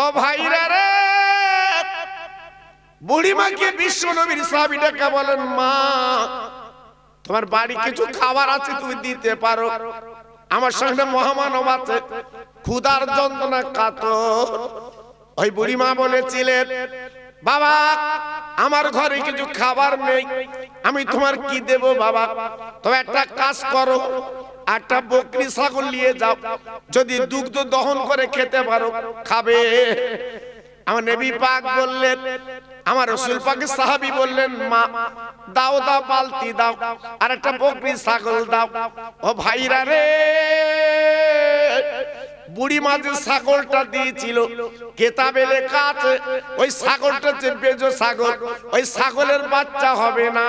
ও ভাইরা রে বুড়িমাকে বিশ্ব নবীর সাহাবি ডাকা বলেন মা তোমার বাড়ি কিছু খাবার আছে তুমি দিতে পারো আমার সঙ্গে মহামানব আছে ক্ষুদার যন্ত্রণা কাতর ওই বুড়িমা বলেছিলেন বাবা আমার ঘরে কিছু খাবার নেই আমি তোমার কি দেব বাবা তো একটা কাজ করো একটা বকরি ছাগল নিয়ে যাও যদি দুগ্ধ দহন করে খেতে পারো খাবে আমার নেবি পাক বললেন আমার রসুল পাকে সাহাবি বললেন মা দাও দাও বালতি দাও আর একটা বকরি ছাগল দাও ও ভাইরা রে বুড়ি মাঝে ছাগলটা দিয়েছিল কেতাবে লেখা আছে ওই ছাগলটা চেপেছো ছাগল ওই ছাগলের বাচ্চা হবে না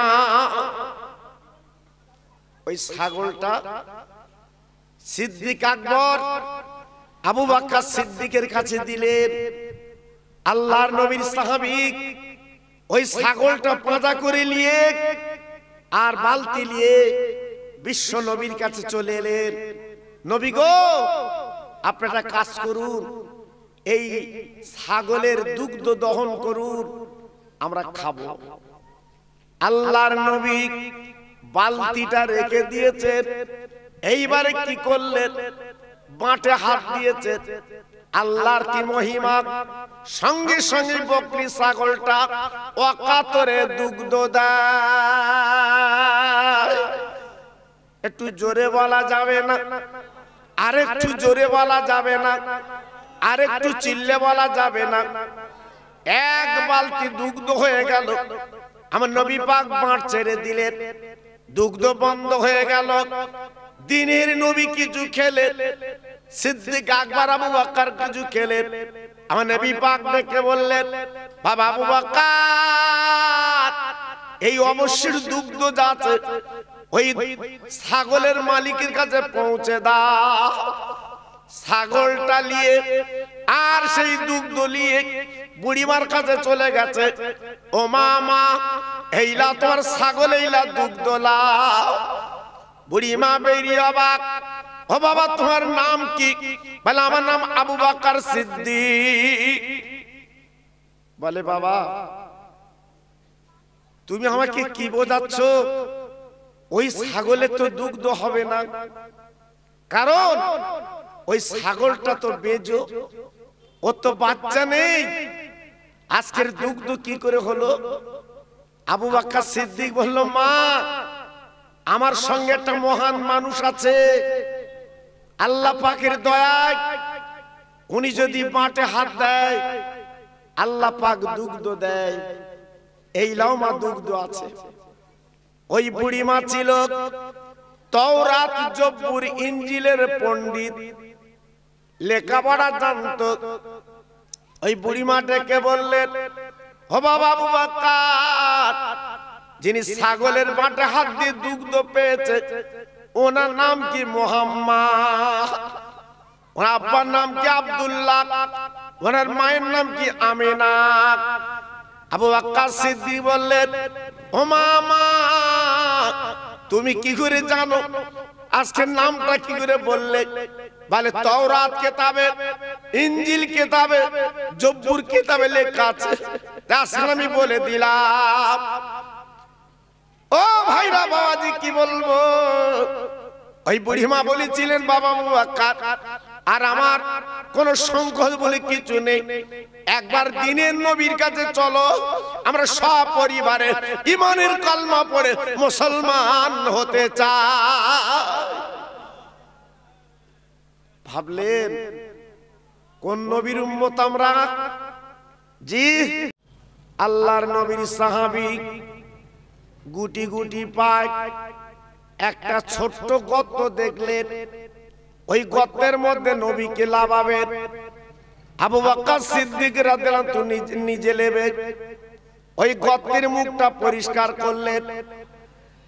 ওই ছাগলটা সিদ্দিক আকবর আবু বাক্কা সিদ্দিকের কাছে দিলেন আল্লাহর নবীর সাহাবিক ওই ছাগলটা পাঁজা করে নিয়ে আর বালতি নিয়ে বিশ্ব নবীর কাছে চলে এলেন নবী গো আপনারা কাজ করুন এই ছাগলের দুগ্ধ দহন করুন আমরা খাবো আল্লাহর নবী বালতিটা রেখে দিয়েছে এইবারে কি করলেন বাঁটে হাত দিয়েছে আল্লাহর কি মহিমা সঙ্গে সঙ্গে বকরি ছাগলটা অকাতরে দুগ্ধ একটু জোরে বলা যাবে না আরেকটু জোরে বলা যাবে না আরেকটু চিল্লে বলা যাবে না এক বালতি দুগ্ধ হয়ে গেল আমার নবী পাক বাঁট ছেড়ে দিলেন দুগ্ধ বন্ধ হয়ে গেল দিনের নবী কিছু খেলে সিদ্দিক আকবর আবু বকর কিছু খেলে আমার নবী পাক দেখে বললেন বাবা আবু বকর এই অবশ্যের দুগ্ধ যাচ্ছে ওই ছাগলের মালিকের কাছে পৌঁছে দাও ছাগলটা নিয়ে আর সেই দুগ্ধ নিয়ে বুড়িমার কাছে চলে গেছে ও মা মা এইলা তোমার ছাগল এইলা দুগ্ধ লাও বুড়িমা বেরিয়ে অবাক ও বাবা তোমার নাম কি বলে আমার নাম আবু বাকার সিদ্ধি বলে বাবা তুমি আমাকে কি বোঝাচ্ছ ওই ছাগলে তো দুগ্ধ হবে না কারণ ওই ছাগলটা তো বেজো ও তো বাচ্চা নেই আজকের দুগ্ধ কি করে হলো আবু বাক্কা সিদ্দিক বলল মা আমার সঙ্গে একটা মহান মানুষ আছে আল্লাহ পাকের দয়ায় উনি যদি মাঠে হাত দেয় আল্লাহ পাক দুগ্ধ দেয় এই লাউমা দুগ্ধ আছে ওই বুড়ি মা ছিল তওরাত জব্বুর ইঞ্জিলের পণ্ডিত লেখাপড়া জানত ওই বুড়িমা ডেকে বললেন হবা বাবু বুবাকার যিনি ছাগলের মাঠে হাত দিয়ে দুগ্ধ পেয়েছে ওনার নাম কি মোহাম্মদ ওনার আব্বার নাম কি আব্দুল্লাহ ওনার মায়ের নাম কি আমিনা আবু আক্কা সিদ্ধি বললেন ও মামা তুমি কি করে জানো আজকে নামটা কি করে বললে বলে তাওরাত কিতাবে انجিল কিতাবে জব্বুর কিতাবে লেখা আছে তার আমি বলে দিলাম ও ভাইরা বাবাজি কি বলবো ওই বুড়িমা বলেছিলেন বাবা বাবা কার আর আমার কোন সংকোচ বলে কিছু নেই একবার দিনের নবীর কাছে চলো আমরা সব পরিবারে ইমানের কলমা পড়ে মুসলমান হতে চাই ভাবলেন কোন নবীর উম্মত আমরা জি আল্লাহর নবীর সাহাবি গুটি গুটি পায় একটা ছোট্ট গর্ত দেখলেন ওই গর্তের মধ্যে নবীকে লাভাবেন আবু বাক্কা সিদ্দিক রাদিয়াল্লাহু নিজে লেবে ওই গর্তের মুখটা পরিষ্কার করলেন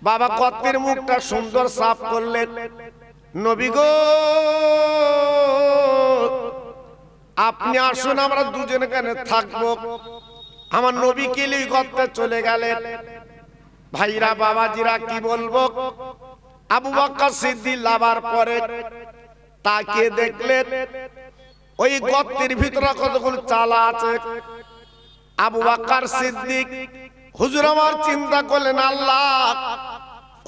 বাবা গর্তের মুখটা সুন্দর সাফ করলেন নবী গো আপনি আসুন আমরা দুজন কেন থাকবো আমার নবী কিলি করতে চলে গেলেন ভাইরা বাবাজিরা কি বলবো আবু বক্কর সিদ্দিক লাভার পরে তাকে দেখলেন ওই গর্তের ভিতরে কতগুলো চালা আছে আবু বাক্কার সিদ্দিক হুজুর আমার চিন্তা করলেন আল্লাহ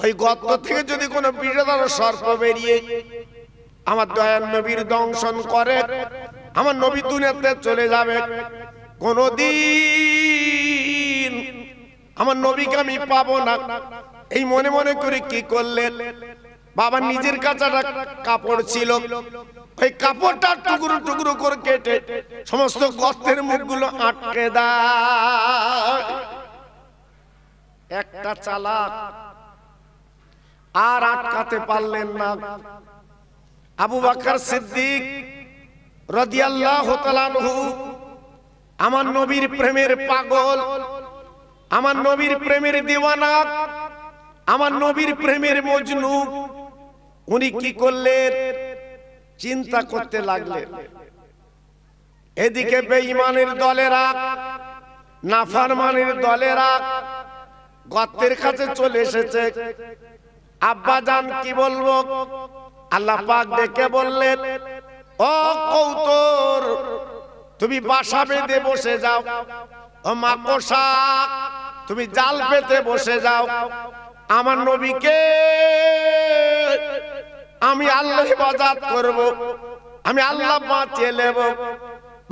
ওই গর্ত থেকে যদি কোনো বিষাদার সর্প বেরিয়ে আমার দয়ান নবীর দংশন করে আমার নবী দুনিয়াতে চলে যাবে কোনদিন আমার নবীকে আমি পাবো না এই মনে মনে করে কি করলেন বাবা নিজের কাছে কাপড় ছিল ওই কাপড়টা টুকরো টুকরো করে কেটে সমস্ত গর্তের মুখগুলো আটকে দা একটা চালাক আর আটকাতে পারলেন না আবু বাকর সিদ্দিক আমার নবীর প্রেমের পাগল আমার নবীর প্রেমের দেওয়ানা আমার নবীর প্রেমের মজনু উনি কি করলেন চিন্তা করতে লাগলেন এদিকে বেঈমানের দলেরা নাফারমানের দলেরা গর্তের কাছে চলে এসেছে আব্বা জান কি বলবো আল্লাহ পাক ডেকে বললেন ও কৌতর তুমি বাসা বেঁধে বসে যাও ও মাকসা তুমি জাল পেতে বসে যাও আমার নবীকে আমি আল্লাহ হেফাজত করব আমি আল্লাহ বাঁচিয়ে নেব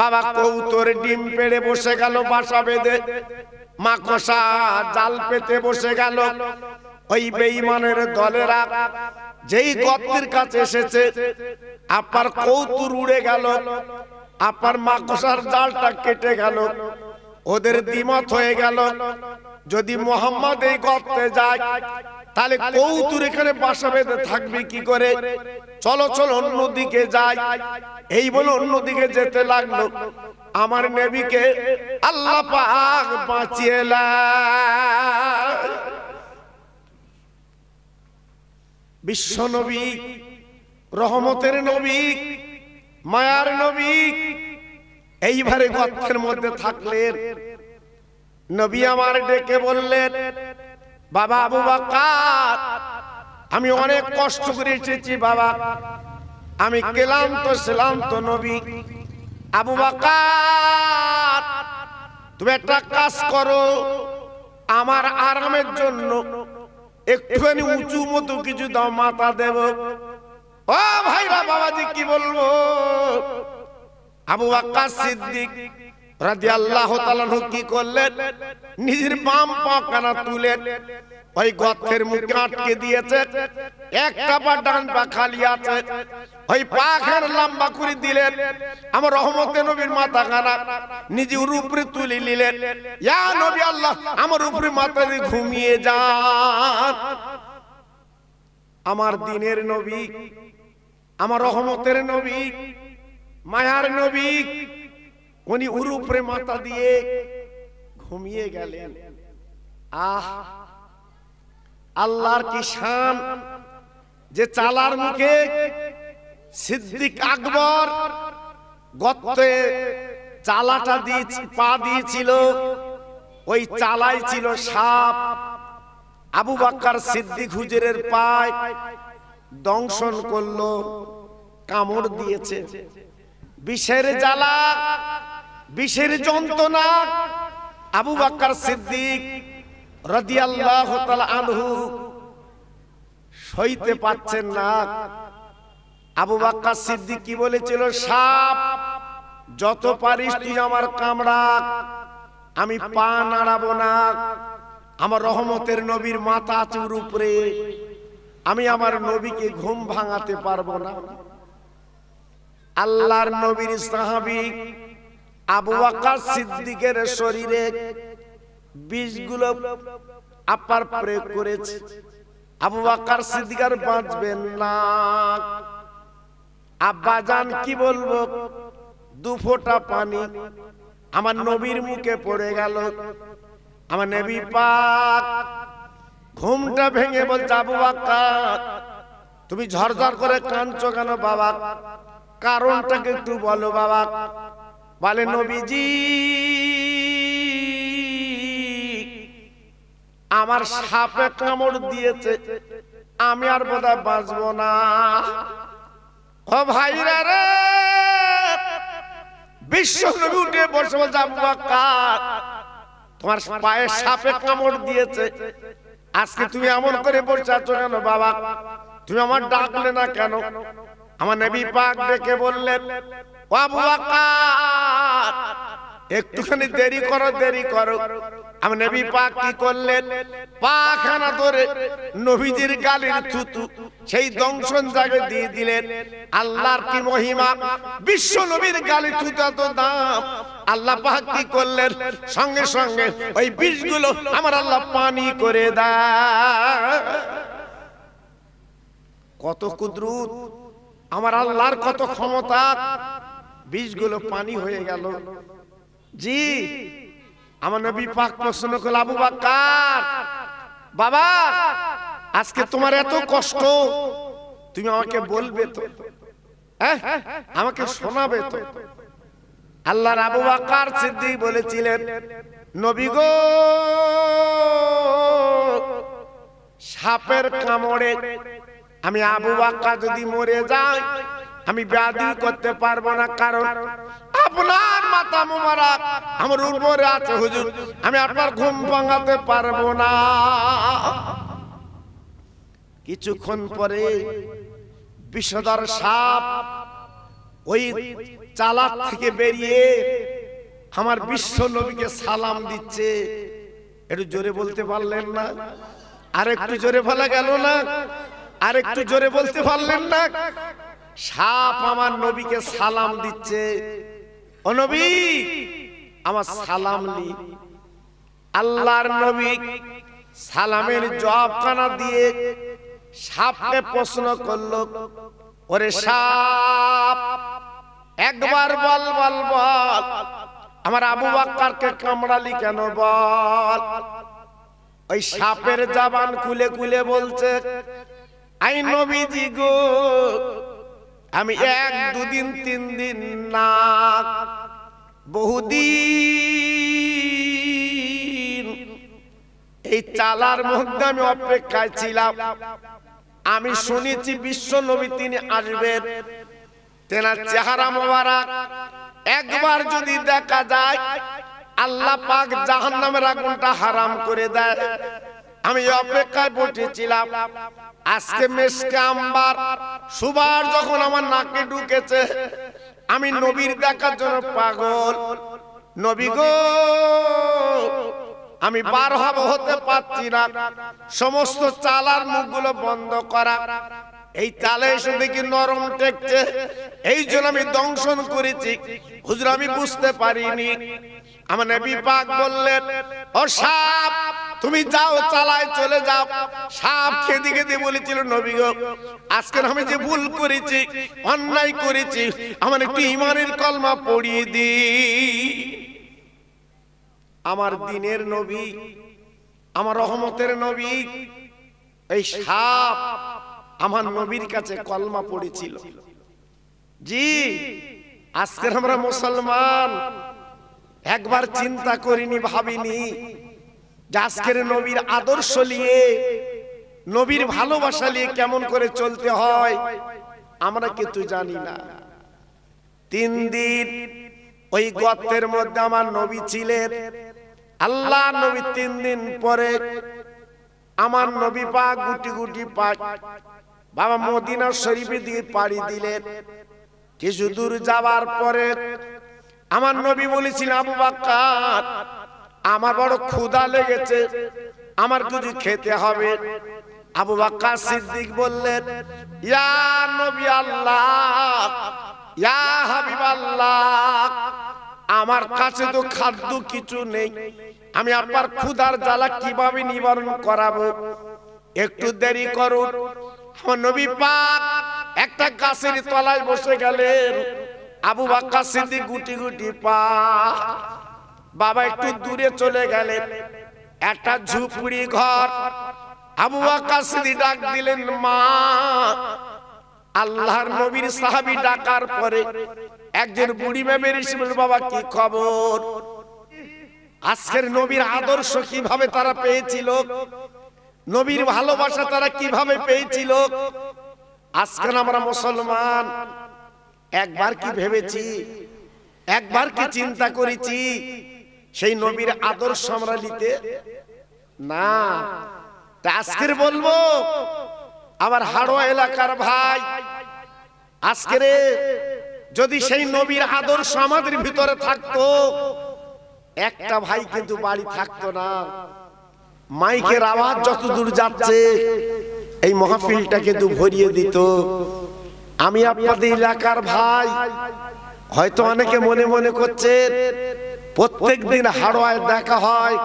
বাবা কৌতর ডিম পেড়ে বসে গেল বাসা বেঁধে মাকসা জাল পেতে বসে গেল ওই বেঈমানের দলেরা যেই গর্তের কাছে এসেছে আপার কৌতুর উড়ে গেল আপার মাকসার জালটা কেটে গেল ওদের দিমত হয়ে গেল যদি মোহাম্মদ এই গর্তে যায় তাহলে কৌতুর এখানে বাসা বেঁধে থাকবে কি করে চলো চলো অন্যদিকে যাই এই বলে অন্যদিকে যেতে লাগলো আমার নেবিকে আল্লাহ পাক বাঁচিয়ে বিশ্ব নবী রহমতের নবী মায়ার নবী এইবারে গর্থের মধ্যে থাকলেন নবী আমার ডেকে বললেন বাবা আবু বাকার আমি অনেক কষ্ট করে এসেছি বাবা আমি ক্লান্ত শ্লান্ত নবী আবু বাকার তুমি একটা কাজ করো আমার আরামের জন্য একটুখানি উঁচু মতো কিছু দাও মাথা দেব ও ভাইরা বাবাজি কি বলবো আবু আকাশ সিদ্দিক রাজি আল্লাহ কি করলেন নিজের বাম পাকানা তুলেন ওই গর্তের মুখে আটকে দিয়েছে একটা বা ডান পা খালি আছে ওই পাখান লম্বা করে দিলেন আমার রহমতে নবীর মাথা খারাপ নিজে উপরে তুলে নিলেন ইয়া নবী আল্লাহ আমার উপরে মাথা দিয়ে ঘুমিয়ে যান আমার দিনের নবী আমার রহমতের নবী মায়ার নবী উনি উর উপরে মাথা দিয়ে ঘুমিয়ে গেলেন আহ আল্লাহর কি শান যে চালার মুখে সিদ্দিক আকবর গত্তে চালাটা দিয়ে পা দিয়েছিল ওই চালাই ছিল সাপ আবু বাক্কার সিদ্দিক হুজুরের পায় দংশন করলো কামড় দিয়েছে বিষের জ্বালা বিষের যন্ত্রণা আবু বাক্কার সিদ্দিক রদিয়াল্লাহ আনহু সইতে পাচ্ছেন না আবু বাক্কা সিদ্দিক কি বলেছিল সাপ যত পারিস তুই আমার কামড়া আমি পা নাড়াবো না আমার রহমতের নবীর মাথা চুর উপরে আমি আমার নবীকে ঘুম ভাঙাতে পারবো না আল্লাহর নবীর সাহাবি আবু আকাশ সিদ্দিকের শরীরে বিষগুলো আপার প্রয়োগ করেছে আবু আকার সিদ্দিকার বাঁচবেন না আব্বা জান কি বলবো দু ফোঁটা পানি আমার নবীর মুখে পড়ে গেল আমার নবী পাক ঘুমটা ভেঙে বলছে আবু তুমি ঝরঝর করে কাঁদছো কেন বাবা কারণটাকে একটু বলো বাবা বলে নবীজি আমার সাপে কামড় দিয়েছে আমি আর বোধহয় বাঁচবো না ও ভাইরা বিশ্ব উঠে তোমার সাপে কামড় দিয়েছে আজকে তুমি এমন করে আছো কেন বাবা তুমি আমার ডাকলে না কেন আমার পাক ডেকে বললেন একটুখানি দেরি করো দেরি করো আমার করলেন পাখানা ধরে থুতু সেই দিয়ে দিলেন আল্লাহর কি মহিমা বিশ্ব নবীর গালে থুতা তো দাম আল্লাহ কি করলেন সঙ্গে সঙ্গে ওই বিষগুলো আমার আল্লাহ পানি করে দা কত কুদরুত আমার আল্লাহর কত ক্ষমতা বীজগুলো পানি হয়ে গেল জি আমার নবী পাক প্রশ্ন করল আবু বাক্কার বাবা আজকে তোমার এত কষ্ট তুমি আমাকে বলবে তো হ্যাঁ, হ্যাঁ, হ্যাঁ, আমাকে শোনাবে তো আল্লাহর আবু বাক্কার সিদ্দিক বলেছিলেন নবী গো সাপের কামড়ে আমি আবু বাক্কা যদি মরে যাই আমি ব্যাধি করতে পারবো না কারণ আপনার মাতা মুমারাক আমার উপরে আছে হুজুর আমি আপনার ঘুম ভাঙাতে পারবো না কিছুক্ষণ পরে বিষধর সাপ ওই চালাক থেকে বেরিয়ে আমার বিশ্ব নবীকে সালাম দিচ্ছে একটু জোরে বলতে পারলেন না আর একটু জোরে ফেলা গেল না আর একটু জোরে বলতে পারলেন না সাপ আমার নবীকে সালাম দিচ্ছে অনবী আমার সালাম নি আল্লাহর নবী সালামের জবাবখানা দিয়ে সাপকে প্রশ্ন করলো ওরে সাপ একবার বল বল বল আমার আবু বাক্কারকে কামড়ালি কেন বল ওই সাপের জাবান খুলে খুলে বলছে আই নবীজি গো আমি এক দুদিন তিন দিন না বহুদিন এই চালার মধ্যে আমি অপেক্ষায় ছিলাম আমি শুনেছি বিশ্ব নবী তিনি আসবেন তেনার চেহারা মোবারক একবার যদি দেখা যায় আল্লাহ পাক জাহান্নামের আগুনটা হারাম করে দেয় আমি অপেক্ষায় বসেছিলাম আজকে মেসকে আমার সুবার যখন আমার নাকে ঢুকেছে আমি নবীর দেখার জন্য পাগল নবী গো আমি বার হব হতে পারছি না সমস্ত চালার মুখগুলো বন্ধ করা এই চালে এসে দেখি নরম টেকছে এই জন্য আমি দংশন করেছি হুজুর আমি বুঝতে পারিনি আমার নবী পাক বললেন ও সাপ তুমি যাও চালায় চলে যাও সাপ খেদি খেদি বলেছিল নবী গো আজকে আমি যে ভুল করেছি অন্যায় করেছি আমার একটু ইমানের কলমা পড়িয়ে দি আমার দিনের নবী আমার রহমতের নবী এই সাপ আমার নবীর কাছে কলমা পড়েছিল জি আজকের আমরা মুসলমান একবার চিন্তা করিনি ভাবিনি আজকের নবীর আদর্শ নিয়ে নবীর ভালোবাসা নিয়ে কেমন করে চলতে হয় আমরা কিন্তু জানি না তিন দিন ওই গর্তের মধ্যে আমার নবী ছিলেন আল্লাহ নবী তিন দিন পরে আমার নবী পা গুটি গুটি পা বাবা মদিনা শরীফের দিকে পাড়ি দিলেন কিছু দূর যাওয়ার পরে আমার নবী বলেছিল আবু বাক্কার আমার বড় ক্ষুধা লেগেছে আমার কিছু খেতে হবে আবু বাক্কার সিদ্দিক বললেন ইয়া নবী আল্লাহ ইয়া হাবিব আল্লাহ আমার কাছে তো খাদ্য কিছু নেই আমি আপনার ক্ষুধার জ্বালা কিভাবে নিবারণ করাবো একটু দেরি করুন আমার নবী পাক একটা গাছের তলায় বসে গেলেন আবু বাক্কা সিদ্দিক গুটি গুটি পা বাবা একটু দূরে চলে গেলেন একটা ঝুপড়ি ঘর আবু বাক্কা সিদ্দিক ডাক দিলেন মা আল্লাহর নবীর সাহাবী ডাকার পরে একজন বুড়ি মেমের বলল বাবা কি খবর আজকের নবীর আদর্শ কিভাবে তারা পেয়েছিল নবীর ভালোবাসা তারা কিভাবে পেয়েছিল আজকের আমরা মুসলমান একবার কি ভেবেছি একবার কি চিন্তা করেছি সেই নবীর আদর্শ আমরা নিতে না তা আজকের বলবো আমার হাড়োয়া এলাকার ভাই আজকের যদি সেই নবীর আদর্শ আমাদের ভিতরে থাকতো একটা ভাই কিন্তু বাড়ি থাকতো না মাইকের আওয়াজ যত দূর যাচ্ছে এই মহাফিলটা কিন্তু ভরিয়ে দিত আমি আপনাদের এলাকার ভাই হয়তো অনেকে মনে মনে করছে প্রত্যেক দিন হাড়োয়ায় দেখা হয়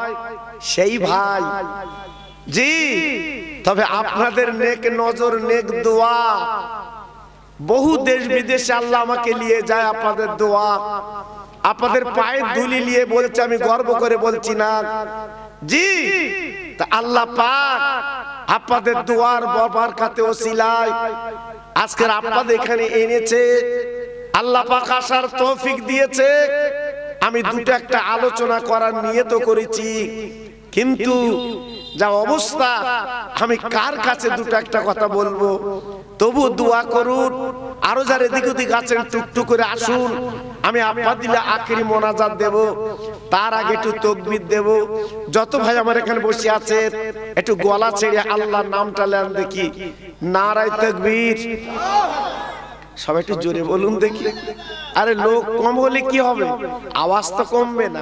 সেই ভাই জি তবে আপনাদের নেক নজর নেক দোয়া বহু দেশ বিদেশে আল্লাহ আমাকে নিয়ে যায় আপনাদের দোয়া আপনাদের পায়ের ধুলি নিয়ে বলছে আমি গর্ব করে বলছি না জি তা আল্লাহ পাক আপনাদের দোয়ার বাবার কাতে ওসিলায় আজকের আপনাদের এখানে এনেছে আল্লাহ পাক আসার তৌফিক দিয়েছে আমি দুটো একটা আলোচনা করার নিয়ত করেছি কিন্তু যা অবস্থা আমি কার কাছে দুটো একটা কথা বলবো তবু দোয়া করুন আরো যার এদিক ওদিক আছেন টুকটুক করে আসুন আমি আপা দিলে আখেরি মোনাজাত দেব তার আগে একটু তকবির দেব যত ভাই আমার এখানে বসে আছে একটু গলা ছেড়ে আল্লাহর নামটা লেন দেখি নারাই তকবীর সবাই একটু জোরে বলুন দেখি আরে লোক কম হলে কি হবে আওয়াজ তো কমবে না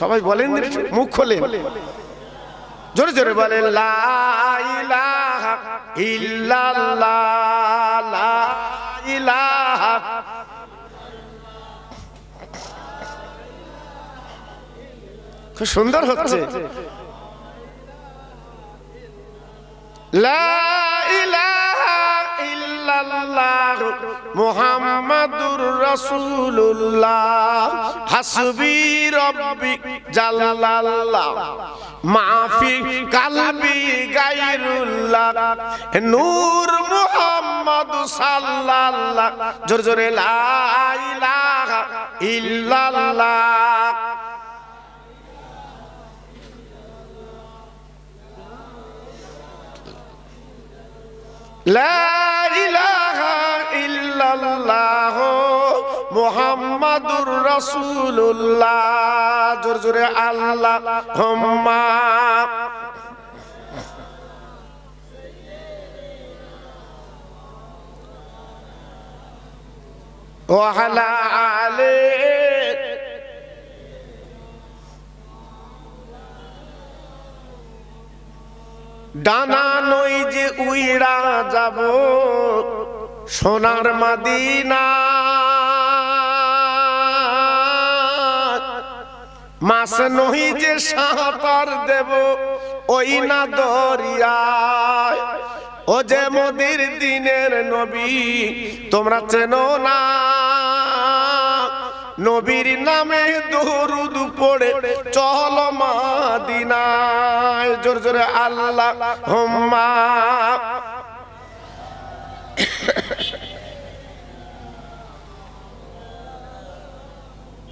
সবাই বলেন মুখ খোলেন জোরে জোরে বলেন খুব সুন্দর হচ্ছে মোহাম্মদুর রসুল্লাহ হাসবি রব্বি জালাল্লাহ মাফি কালবি গায়রুল্লাহ নূর মুহাম্মদ সাল্লাল্লাহ জোরে জোরে লা ইলাহা ইল্লাল্লাহ মোহাম্মদুর রসুল্লাহ জোর জোরে আল্লাহ হোম্মা وعلى آله ডানা নই যে উইড়া যাব সোনার মাদিনা মাস নহি যে সাঁতার দেব ওই না দরিয়া ও যে মোদির দিনের নবী তোমরা চেন না নবীর নামে দরুদ পড়ে চল মাদিনায় জোর জোরে আল্লাহ হোম্মা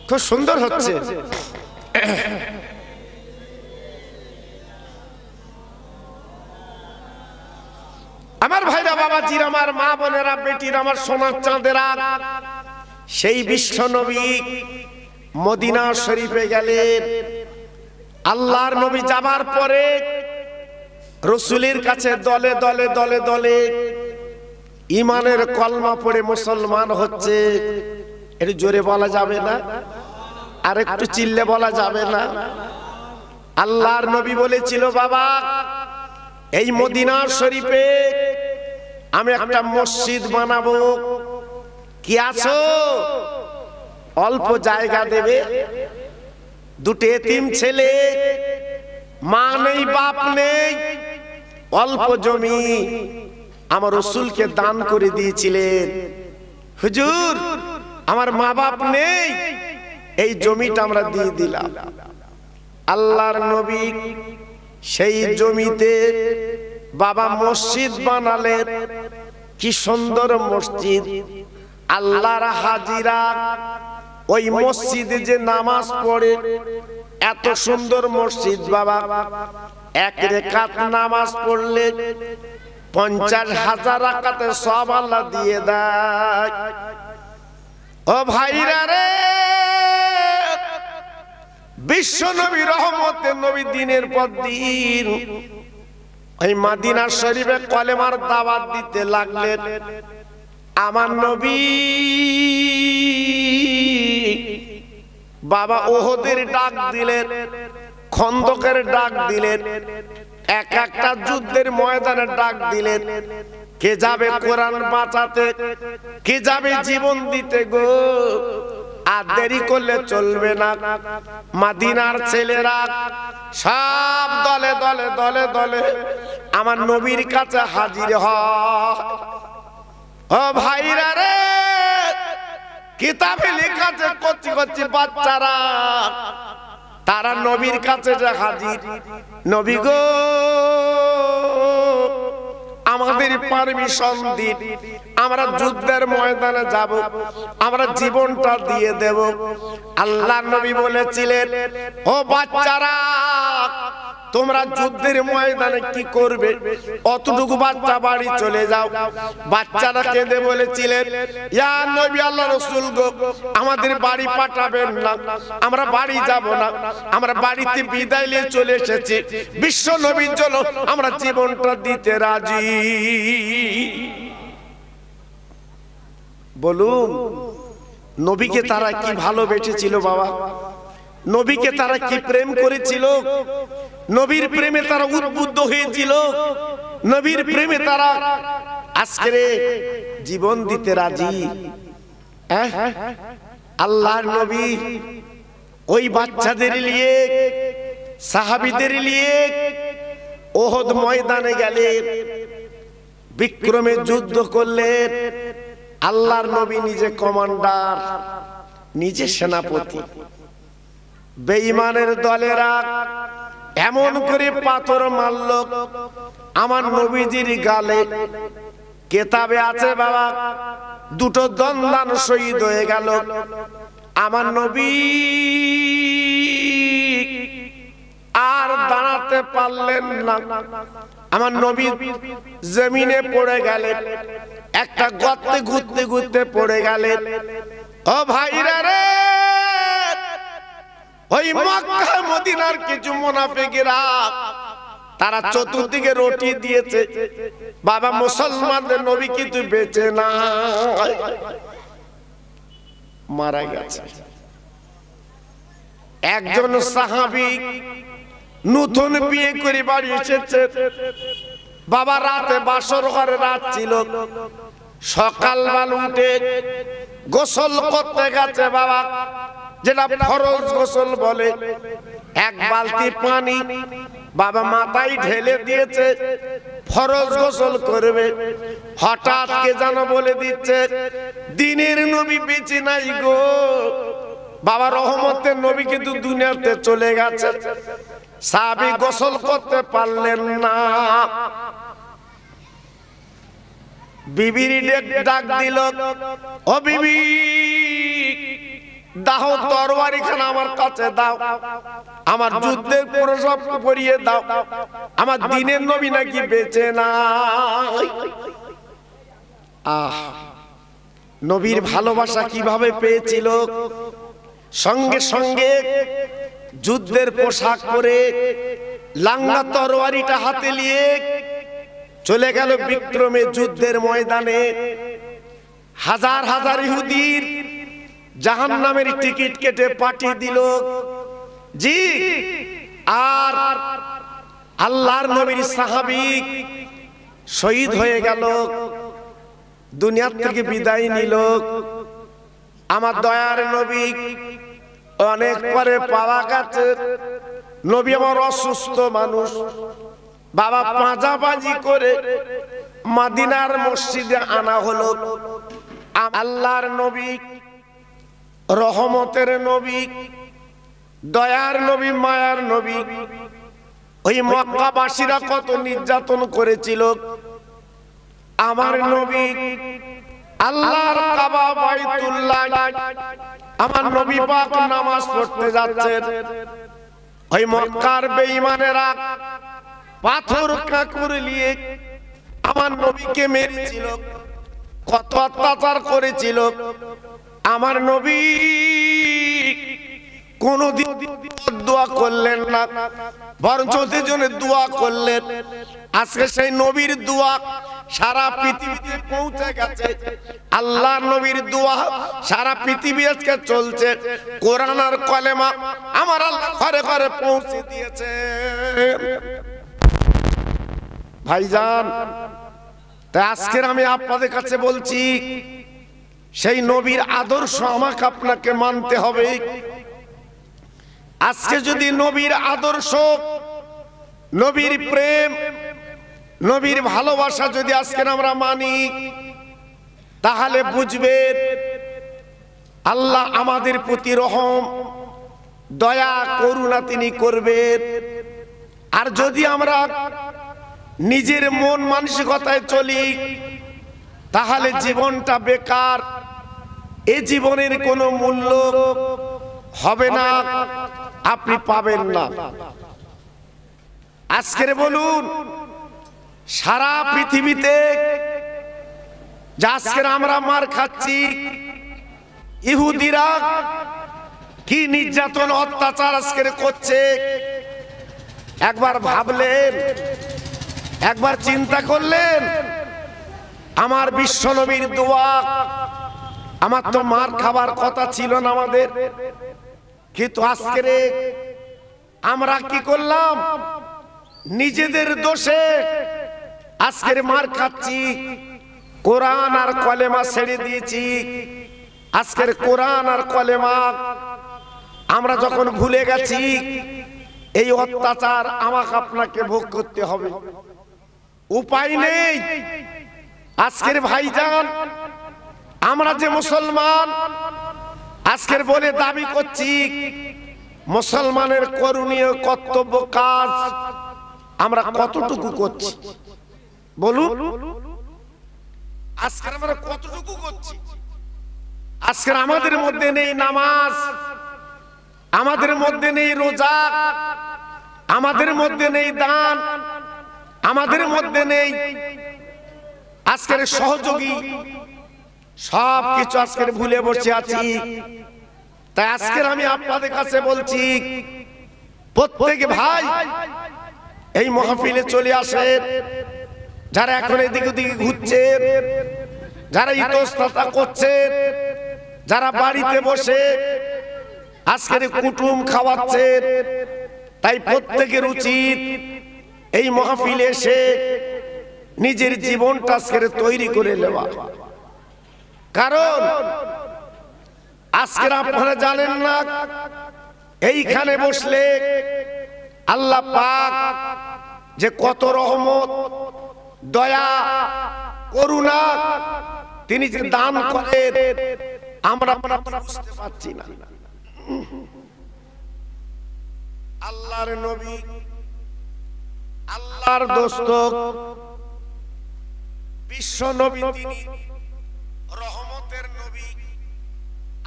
খুব সুন্দর হচ্ছে আমার ভাইরা বাবাজির আমার মা বোনেরা বেটির আমার সোনার চাঁদেরা সেই বিশ্ব নবী মদিনা শরীফে গেলেন আল্লাহর নবী যাবার পরে রসুলের কাছে দলে দলে দলে দলে ইমানের কলমা পড়ে মুসলমান হচ্ছে এটা জোরে বলা যাবে না আর একটু চিল্লে বলা যাবে না আল্লাহর নবী বলেছিল বাবা এই মদিনা শরীফে আমি একটা মসজিদ বানাবো কি আছো অল্প জায়গা দেবে দুটি এতিম ছেলে মা নেই বাপ নেই অল্প জমি আমার রসুলকে দান করে দিয়েছিলেন হুজুর আমার মা বাপ নেই এই জমিটা আমরা দিয়ে দিলাম আল্লাহর নবী সেই জমিতে বাবা মসজিদ বানালেন কি সুন্দর মসজিদ আল্লাহর হাজিরা ওই মসজিদে যে নামাজ পড়ে এত সুন্দর মসজিদ বাবা এক রেখাত নামাজ পড়লে পঞ্চাশ হাজার আকাতে সব আল্লাহ দিয়ে দেয় ও ভাইরা রে বিশ্ব নবী রহমতে নবী দিনের পর দিন ওই মাদিনা শরীফে কলেমার দাবাত দিতে লাগলেন আমার নবী বাবা ওহদের ডাক দিলেন খন্দকের ডাক দিলেন এক একটা যুদ্ধের ময়দানে ডাক দিলেন কে যাবে কোরআন বাঁচাতে কে যাবে জীবন দিতে গো আর দেরি করলে চলবে না মাদিনার ছেলেরা সব দলে দলে দলে দলে আমার নবীর কাছে হাজির হয় ও ভাইরা রে কিতাবে লেখা কচি কচি বাচ্চারা তারা নবীর কাছে যে হাজির নবী গো আমাদের পারমিশন দিন আমরা যুদ্ধের ময়দানে যাব আমরা জীবনটা দিয়ে দেব আল্লাহ নবী বলেছিলেন ও বাচ্চারা তোমরা যুদ্ধের ময়দানে কি করবে অতটুকু বাচ্চা বাড়ি চলে যাও বাচ্চারা কেঁদে বলেছিলেন ইয়ার নবী আল্লাহ রসুল গো আমাদের বাড়ি পাঠাবেন না আমরা বাড়ি যাব না আমরা বাড়িতে বিদায় নিয়ে চলে এসেছি বিশ্ব নবীর জন্য আমরা জীবনটা দিতে রাজি বলুন নবীকে তারা কি ভালোবেসেছিল বাবা নবীকে তারা কি প্রেম করেছিল নবীর প্রেমে তারা উদ্বুদ্ধ হয়েছিল নবীর প্রেমে তারা আজকে জীবন দিতে রাজি হ্যাঁ? হ্যাঁ? হ্যাঁ? আল্লাহর নবী ওই বাচ্চাদের নিয়ে সাহাবিদের নিয়ে ওহদ ময়দানে গেলেন বিক্রমে যুদ্ধ করলেন আল্লাহর নবী নিজে কমান্ডার নিজে সেনাপতি বেঈমানের দলেরা এমন করে পাথর মারল আমার নবীজির গালে কেতাবে আছে বাবা দুটো দন্দান শহীদ হয়ে গেল আমার নবী আর দাঁড়াতে পারলেন না আমার নবী জমিনে পড়ে গেলেন একটা গর্তে ঘুরতে ঘুরতে পড়ে গেলেন ও ভাইরা রে ওই মক্কা মদিনার কিছু মুনাফিকেরা তারা চতুর্দিকে রুটি দিয়েছে বাবা মুসলমানদের নবী কিন্তু বেঁচে না মারা গেছে একজন সাহাবি নতুন বিয়ে করে বাড়ি এসেছে বাবা রাতে বাসর ঘরে রাত ছিল সকাল বেলা উঠে গোসল করতে গেছে বাবা যেটা ফরজ গোসল বলে এক বালতি পানি বাবা মাথায় ঢেলে দিয়েছে ফরজ গোসল করবে হঠাৎ কে জানো বলে দিচ্ছে দিনের নবী বেঁচে নাই গো বাবা রহমতের নবী কিন্তু দুনিয়াতে চলে গেছে সাবি গোসল করতে পারলেন না বিবির ডাক দিল ও বিবি দাও তরবারিখানা আমার কাছে দাও আমার যুদ্ধের প্রসব পরিয়ে দাও আমার দিনের নবী নাকি বেঁচে না আহ নবীর ভালোবাসা কিভাবে পেয়েছিল সঙ্গে সঙ্গে যুদ্ধের পোশাক পরে লাঙ্গা তরবারিটা হাতে নিয়ে চলে গেল বিক্রমে যুদ্ধের ময়দানে হাজার হাজার ইহুদির জাহান নামের টিকিট কেটে পাঠিয়ে দিল জি আর আল্লাহর নবীর সাহাবিক শহীদ হয়ে গেল দুনিয়ার থেকে বিদায় নিল আমার দয়ার নবী অনেক পরে পাওয়া গেছে নবী আমার অসুস্থ মানুষ বাবা পাঁজাবাজি করে মাদিনার মসজিদে আনা হলো আল্লাহর নবী রহমতের নবী দয়ার নবী মায়ার নবী ওই মক্কাবাসীরা কত নির্যাতন করেছিল আমার নবী আল্লাহর কাবা বাইতুল্লাহ আমার নবী পাক নামাজ পড়তে যাচ্ছেন ওই মক্কার বেঈমানেরা পাথর কাকুর নিয়ে আমার নবীকে মেরেছিল কত অত্যাচার করেছিল আমার নবী কোন দোয়া করলেন না বরঞ্চ দুজনে দোয়া করলেন আজকে সেই নবীর দোয়া সারা পৃথিবীতে পৌঁছে গেছে আল্লাহ নবীর দোয়া সারা পৃথিবী আজকে চলছে কোরআন আর কলেমা আমার আল্লাহ ঘরে ঘরে পৌঁছে দিয়েছে ভাইজান তাই আজকের আমি আপনাদের কাছে বলছি সেই নবীর আদর্শ আমাকে আপনাকে মানতে হবে আজকে যদি নবীর আদর্শ নবীর প্রেম নবীর ভালোবাসা যদি আজকে আমরা মানি তাহলে বুঝবেন আল্লাহ আমাদের প্রতি রহম দয়া করুণা তিনি করবেন আর যদি আমরা নিজের মন মানসিকতায় চলি তাহলে জীবনটা বেকার এ জীবনের কোনো মূল্য হবে না আপনি পাবেন না আজকের বলুন সারা পৃথিবীতে যা আজকের আমরা মার খাচ্ছি ইহুদিরা কি নির্যাতন অত্যাচার আজকের করছে একবার ভাবলেন একবার চিন্তা করলেন আমার বিশ্বনবীর দোয়া আমার তো মার খাবার কথা ছিল না আমাদের কিন্তু আজকের আমরা কি করলাম নিজেদের দোষে আজকের মার খাচ্ছি কোরআন আর কলেমা ছেড়ে দিয়েছি আজকের কোরআন আর কলেমা আমরা যখন ভুলে গেছি এই অত্যাচার আমাকে আপনাকে ভোগ করতে হবে উপায় নেই আজকের ভাইজান আমরা যে মুসলমান আজকের বলে দাবি করছি মুসলমানের করণীয় কর্তব্য কাজ আমরা কতটুকু করছি বলুন আজকের আমরা কতটুকু করছি আজকের আমাদের মধ্যে নেই নামাজ আমাদের মধ্যে নেই রোজা আমাদের মধ্যে নেই দান আমাদের মধ্যে নেই আজকের সহযোগী সব কিছু আজকের ভুলে বসে আছি তাই আজকের আমি আপনাদের কাছে বলছি প্রত্যেক ভাই এই মহাফিলে চলে আসেন যারা এখন এদিকে ওদিকে ঘুরছে যারা ইতস্ততা করছে যারা বাড়িতে বসে আজকের কুটুম খাওয়াচ্ছে তাই প্রত্যেকের উচিত এই মহাফিলে এসে নিজের জীবনটা আজকের তৈরি করে নেওয়া কারণ আজকের আপনারা জানেন না এইখানে বসলে আল্লাহ পাক যে কত রহমত দয়া করুণা তিনি যে দান করে আমরা বুঝতে পারছি না আল্লাহর নবী আল্লাহর দোস্ত বিশ্ব নবী তিনি রহ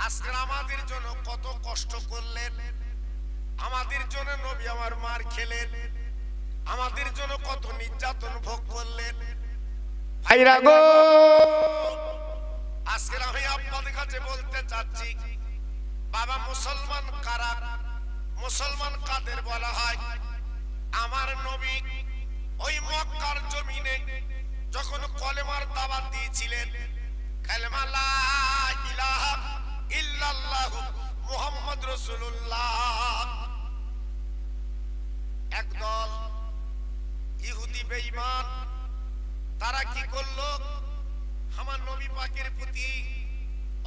আজকে আমাদের জন্য কত কষ্ট করলেন আমাদের জন্য নবী আমার মার খেলেন আমাদের জন্য কত নির্যাতন ভোগ করলেন আজকে আমি আপনাদের কাছে বলতে চাচ্ছি বাবা মুসলমান কারা মুসলমান কাদের বলা হয় আমার নবী ওই মক্কার জমিনে যখন কলেমার দাবা দিয়েছিলেন ইলাহা একদল ইহুদি বেঈমান তারা কি করলো আমার নবী পাকের প্রতি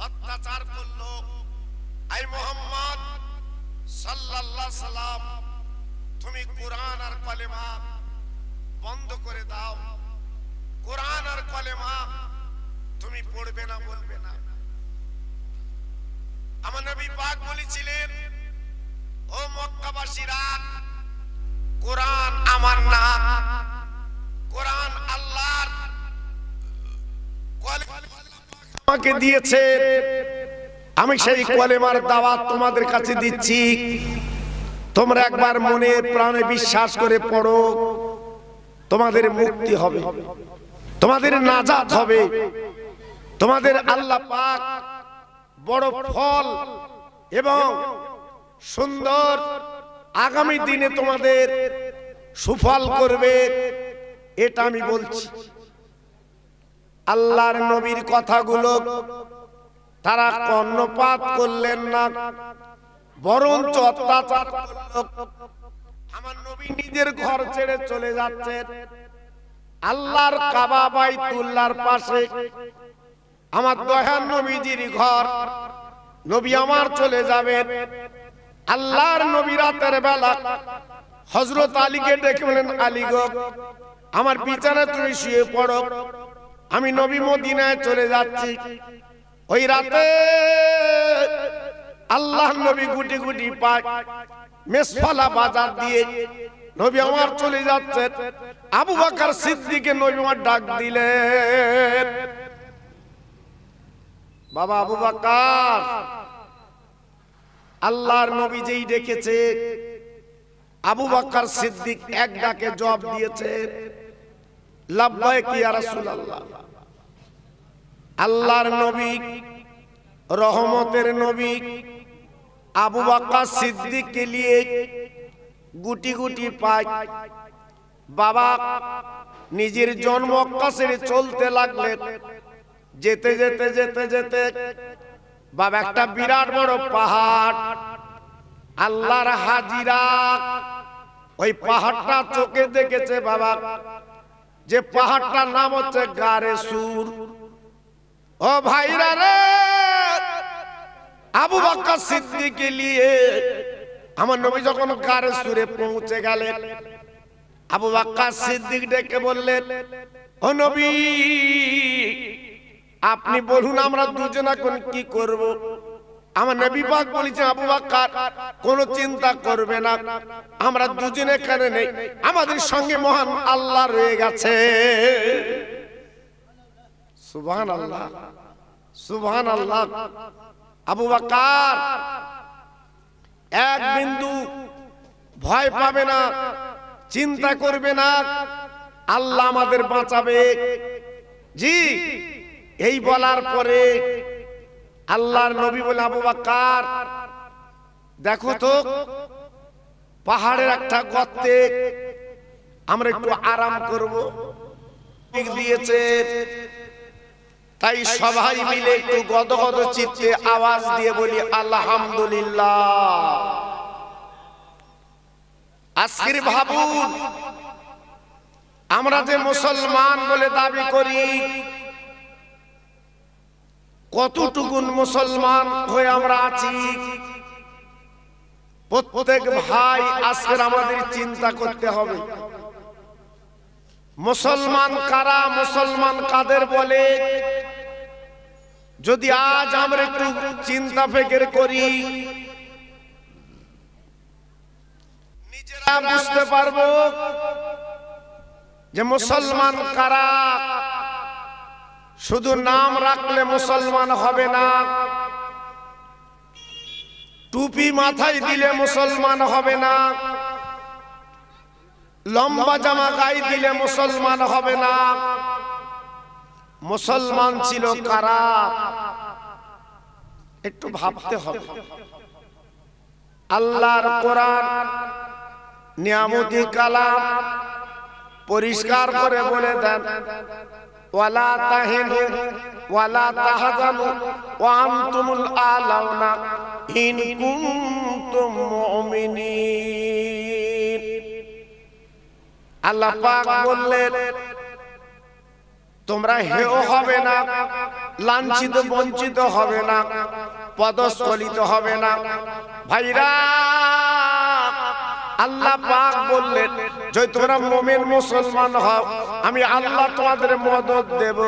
অত্যাচার করলো আই মোহাম্মদ সাল্লাল্লাহ সাল্লাম তুমি কোরআন আর কলেমা বন্ধ করে দাও কোরআন আর কলেমা তুমি পড়বে না বলবে না আমার নবী পাক বলেছিলেন ও মক্কাবাসীরা কোরআন আমার না কোরআন আল্লাহর আমাকে দিয়েছে আমি সেই কলেমার দাওয়াত তোমাদের কাছে দিচ্ছি তোমরা একবার মনে প্রাণে বিশ্বাস করে পড়ো তোমাদের মুক্তি হবে তোমাদের নাজাত হবে তোমাদের আল্লাহ পাক বড় ফল এবং সুন্দর আগামী দিনে তোমাদের সুফল করবে এটা আমি বলছি আল্লাহর নবীর কথাগুলো তারা কর্ণপাত করলেন না বরঞ্চ অত্যাচার আমার নবী নিজের ঘর ছেড়ে চলে যাচ্ছেন আল্লাহর কাবা বাইতুল্লাহর পাশে আমার দয়ার নবীজির ঘর নবী আমার চলে যাবেন আল্লাহর নবী রাতের বেলা হজরত আলীকে ডেকে বলেন আলী গো আমার বিচারে তুমি শুয়ে পড়ো আমি নবী মদিনায় চলে যাচ্ছি ওই রাতে আল্লাহ নবী গুটি গুটি পাক মেসফালা বাজার দিয়ে নবী আমার চলে যাচ্ছে আবু বাকার সিদ্দিকে নবী আমার ডাক দিলেন বাবা আবু বাকার আল্লাহর নবী যেই ডেকেছে আবু বাকার সিদ্দিক এক ডাকে জবাব দিয়েছে লাভবায় কি রাসূলুল্লাহ আল্লাহর নবী রহমতের নবী আবু বাক্কা সিদ্দিককে নিয়ে গুটি গুটি পায় বাবা নিজের জন্ম কাছে চলতে লাগলেন যেতে যেতে যেতে যেতে বাবা একটা বিরাট বড় পাহাড় আল্লাহর হাজিরা ওই পাহাড়টা চোখে দেখেছে বাবা যে পাহাড়টার নাম হচ্ছে গারে সুর ও ভাইরা রে আবু বকর সিদ্দিকে নিয়ে আমার নবী যখন গারে সুরে পৌঁছে গেলেন আবু বকর সিদ্দিক ডেকে বললেন ও নবী আপনি বলুন আমরা দুজন এখন কি করব। আমার নবী পাক বলেছেন আবু বাক্কার কোন চিন্তা করবে না আমরা দুজন এখানে নেই আমাদের সঙ্গে মহান আল্লাহ রয়ে গেছে সুবহান আল্লাহ সুবহান আল্লাহ আবু বাক্কার এক বিন্দু ভয় পাবে না চিন্তা করবে না আল্লাহ আমাদের বাঁচাবে জি এই বলার পরে আল্লাহর নবী বলে আবু বাক্কার দেখো তো পাহাড়ের একটা গর্তে আমরা একটু আরাম করব দিয়েছে তাই সবাই মিলে একটু গদগদ চিত্তে আওয়াজ দিয়ে বলি আলহামদুলিল্লাহ আজকের ভাবুন আমরা যে মুসলমান বলে দাবি করি কতটুকুন মুসলমান হয়ে আমরা আছি প্রত্যেক ভাই আজকের আমাদের চিন্তা করতে হবে মুসলমান কারা মুসলমান কাদের বলে যদি আজ আমরা একটু চিন্তা ফেকের করি নিজেরা বুঝতে পারবো যে মুসলমান কারা শুধু নাম রাখলে মুসলমান হবে না টুপি মাথায় দিলে মুসলমান হবে না লম্বা জামা গায়ে দিলে মুসলমান হবে না মুসলমান ছিল কারা একটু ভাবতে হবে আল্লাহর কোরআন নিয়ামতি কালাম পরিষ্কার করে বলে দেন ওয়ালা তাহিনু ওয়ালা তাহজানু ওয়া আনতুমুল আলাউনা ইন কুনতুম মুমিনিন আল্লাহ পাক বললেন তোমরা হেও হবে না লাঞ্ছিত বঞ্চিত হবে না পদস্খলিত হবে না ভাইরা আল্লাহ পাক বললেন যদি তোমরা মোমেন মুসলমান হও আমি আল্লাহ তোমাদের মদত দেব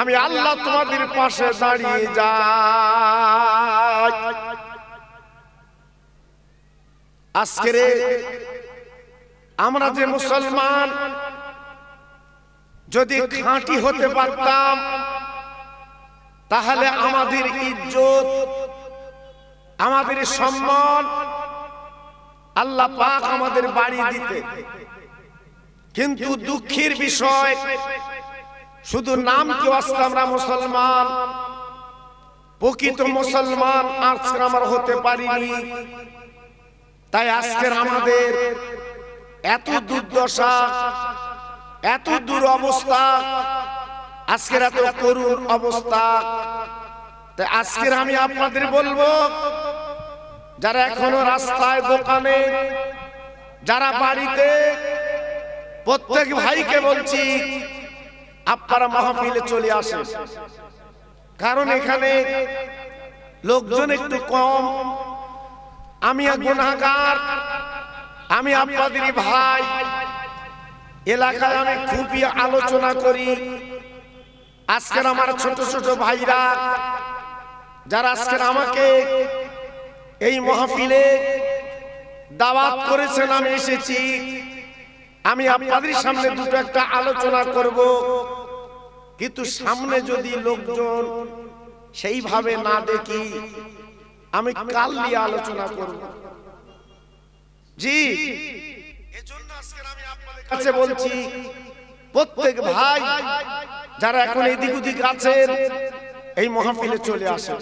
আমি আল্লাহ তোমাদের পাশে দাঁড়িয়ে যাই আজকের আমরা যে মুসলমান যদি খাঁটি হতে পারতাম তাহলে আমাদের ইজ্জত আমাদের সম্মান আল্লাহ পাক আমাদের বাড়ি দিতে কিন্তু দুঃখের বিষয় শুধু নাম কি আমরা মুসলমান প্রকৃত মুসলমান আজকে আমার হতে পারিনি তাই আজকের আমাদের এত দুর্দশা এত দূর অবস্থা আজকের এত করুণ অবস্থা তাই আজকের আমি আপনাদের বলবো যারা এখনো রাস্তায় দোকানে যারা বাড়িতে প্রত্যেক ভাইকে বলছি আপনারা মাহফিলে চলে আসে কারণ এখানে লোকজন একটু কম আমি গুণাগার আমি আপনাদেরই ভাই এলাকায় আমি খুবই আলোচনা করি আজকের আমার ছোট ছোট ভাইরা যারা আজকের আমাকে এই মহাফিলে দাওয়াত করেছেন আমি এসেছি আমি আপনাদের সামনে দুটো একটা আলোচনা করব কিন্তু সামনে যদি লোকজন সেইভাবে না দেখি আমি কাল নিয়ে আলোচনা করব জি কাছে বলছি প্রত্যেক ভাই যারা এখন এদিক ওদিক আছেন এই মহাফিলে চলে আসে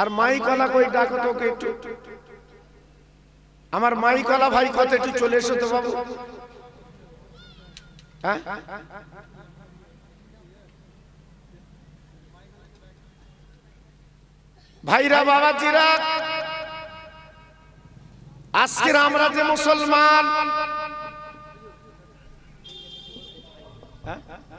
আর মাই কলা কই ডাকো তোকে একটু আমার মাই কলা ভাই কত একটু চলে এসো তো বাবু হ্যাঁ? ভাইরা বাবা জিরা আজকের আমরা যে মুসলমান Huh? huh?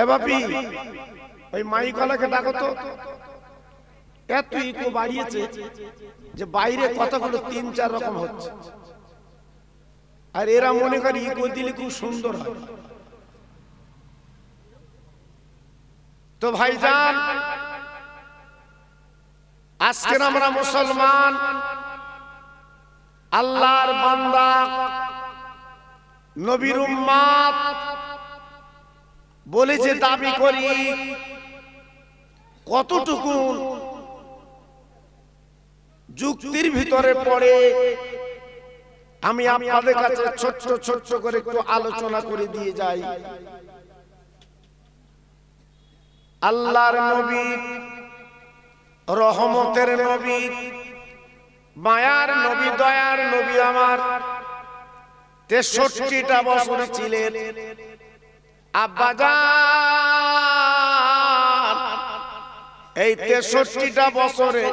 এ বাপি ওই মাইকলাকে ডাকো তো এত ইকো বাড়িয়েছে যে বাইরে কথাগুলো তিন চার রকম হচ্ছে আর এরা মনে করে ইকো দিলে খুব সুন্দর হয় তো ভাইজান আজকে আমরা মুসলমান আল্লাহর বান্দা নবীর উম্মাদ বলেছে যে দাবি করি কতটুকু যুক্তির ভিতরে পড়ে আমি আপনাদের কাছে ছোট্ট ছোট্ট করে একটু আলোচনা করে দিয়ে যাই আল্লাহর নবী রহমতের নবী মায়ার নবী দয়ার নবী আমার তেষট্টিটা বছর ছিলেন আব্বাজান এই তেষট্টিটা বছরে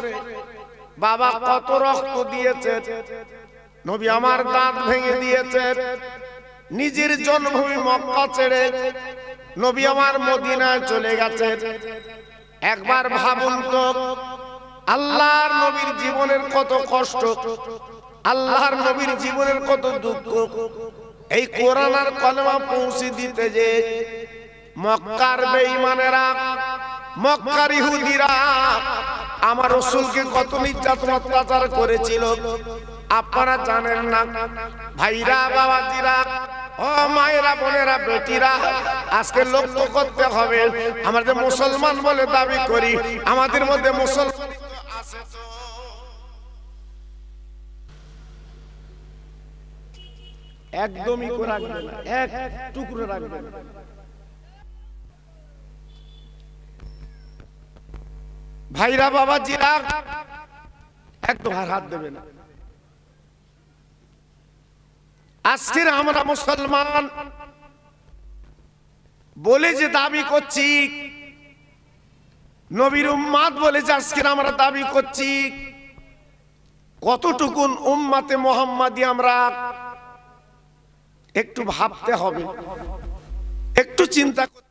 বাবা কত রক্ত দিয়েছে নবী আমার দাঁত ভেঙে দিয়েছে নিজের জন্মভূমি মক্কা ছেড়ে নবী আমার মদিনায় চলে গেছে একবার ভাবুন তো আল্লাহর নবীর জীবনের কত কষ্ট আল্লাহর নবীর জীবনের কত দুঃখ এই কোরআন আর কলমা পৌঁছে দিতে যে মক্কার বেঈমানেরা মক্কার ইহুদিরা আমার রসুলকে কত নির্যাতন অত্যাচার করেছিল আপনারা জানেন না ভাইরা বাবাজিরা ও মায়েরা বোনেরা বেটিরা আজকে লক্ষ্য করতে হবে আমরা যে মুসলমান বলে দাবি করি আমাদের মধ্যে মুসলমান একদমই এক টুকরো রাখবে না ভাইরা বাবা জিরা একদম আর হাত দেবে না আজকের আমরা মুসলমান বলে যে দাবি করছি নবীর উম্মাদ বলে যে আজকে আমরা দাবি করছি কতটুকুন উম্মাতে মোহাম্মদী আমরা একটু ভাবতে হবে একটু চিন্তা করতে